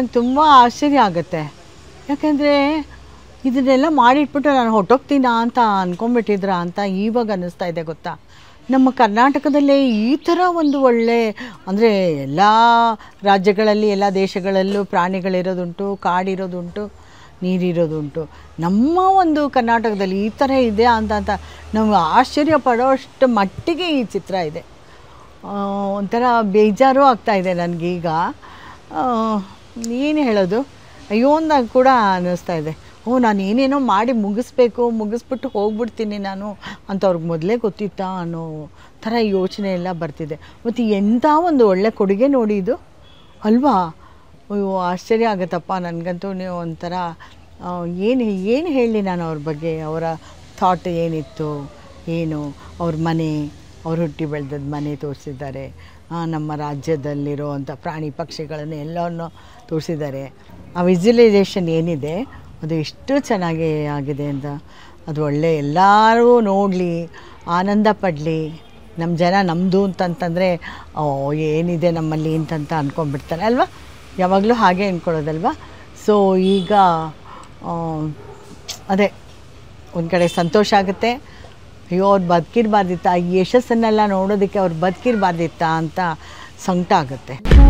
ನಂಗೆ ತುಂಬ ಆಶ್ಚರ್ಯ ಆಗುತ್ತೆ ಯಾಕೆಂದರೆ ಇದನ್ನೆಲ್ಲ ಮಾಡಿಟ್ಬಿಟ್ಟು ನಾನು ಹೊಟ್ಟೋಗ್ತೀನ ಅಂತ ಅಂದ್ಕೊಂಬಿಟ್ಟಿದ್ರಾ ಅಂತ ಇವಾಗ ಅನ್ನಿಸ್ತಾ ಇದೆ ಗೊತ್ತಾ ನಮ್ಮ ಕರ್ನಾಟಕದಲ್ಲೇ ಈ ಥರ ಒಂದು ಒಳ್ಳೆ ಅಂದರೆ ಎಲ್ಲ ರಾಜ್ಯಗಳಲ್ಲಿ ಎಲ್ಲ ದೇಶಗಳಲ್ಲೂ ಪ್ರಾಣಿಗಳಿರೋದುಂಟು ಕಾಡಿರೋದುಂಟು ನೀರಿರೋದುಂಟು ನಮ್ಮ ಒಂದು ಕರ್ನಾಟಕದಲ್ಲಿ ಈ ಥರ ಇದೆ ಅಂತ ಅಂತ ನಮಗೆ ಆಶ್ಚರ್ಯ ಪಡೋಷ್ಟು ಮಟ್ಟಿಗೆ ಈ ಚಿತ್ರ ಇದೆ ಒಂಥರ ಬೇಜಾರು ಆಗ್ತಾಯಿದೆ ನನಗೀಗ ಏನು ಹೇಳೋದು ಅಯ್ಯೋ ಅಂದಾಗ ಕೂಡ ಅನ್ನಿಸ್ತಾ ಇದೆ ಓ ನಾನು ಏನೇನೋ ಮಾಡಿ ಮುಗಿಸ್ಬೇಕು ಮುಗಿಸ್ಬಿಟ್ಟು ಹೋಗ್ಬಿಡ್ತೀನಿ ನಾನು ಅಂತ ಅವ್ರಿಗೆ ಮೊದಲೇ ಗೊತ್ತಿತ್ತಾ ಅನ್ನೋ ಥರ ಯೋಚನೆ ಎಲ್ಲ ಬರ್ತಿದೆ ಮತ್ತು ಎಂಥ ಒಂದು ಒಳ್ಳೆ ಕೊಡುಗೆ ನೋಡಿ ಇದು ಅಲ್ವಾ ಅಯ್ಯೋ ಆಶ್ಚರ್ಯ ಆಗುತ್ತಪ್ಪ ನನಗಂತೂ ನೀವು ಒಂಥರ ಏನು ಏನು ಹೇಳಿ ನಾನು ಅವ್ರ ಬಗ್ಗೆ ಅವರ ಥಾಟ್ ಏನಿತ್ತು ಏನು ಅವ್ರ ಮನೆ ಅವ್ರು ಹುಟ್ಟಿ ಬೆಳೆದದ್ದು ಮನೆ ತೋರಿಸಿದ್ದಾರೆ ನಮ್ಮ ರಾಜ್ಯದಲ್ಲಿರುವಂಥ ಪ್ರಾಣಿ ಪಕ್ಷಿಗಳನ್ನು ಎಲ್ಲವನ್ನು ತೋರಿಸಿದ್ದಾರೆ ಆ ವಿಜುಲೈಸೇಷನ್ ಏನಿದೆ ಅದು ಎಷ್ಟು ಚೆನ್ನಾಗಿ ಆಗಿದೆ ಅಂತ ಅದು ಒಳ್ಳೆ ಎಲ್ಲರೂ ನೋಡಲಿ ಆನಂದ ಪಡಲಿ ನಮ್ಮ ಜನ ನಮ್ಮದು ಅಂತಂತಂದರೆ ಓ ಏನಿದೆ ನಮ್ಮಲ್ಲಿ ಅಂತಂತ ಅಂದ್ಕೊಂಡ್ಬಿಡ್ತಾರೆ ಅಲ್ವಾ ಯಾವಾಗಲೂ ಹಾಗೆ ಅಂದ್ಕೊಳ್ಳೋದಲ್ವಾ ಸೊ ಈಗ ಅದೇ ಒಂದು ಕಡೆ ಸಂತೋಷ ಆಗುತ್ತೆ ಅಯ್ಯೋ ಅವ್ರು ಬದುಕಿರ್ಬಾರ್ದಿತ್ತ ಈ ಯಶಸ್ಸನ್ನೆಲ್ಲ ನೋಡೋದಕ್ಕೆ ಅವ್ರು ಬದುಕಿರ್ಬಾರ್ದಿತ್ತ ಅಂತ ಸಂಕಟ ಆಗುತ್ತೆ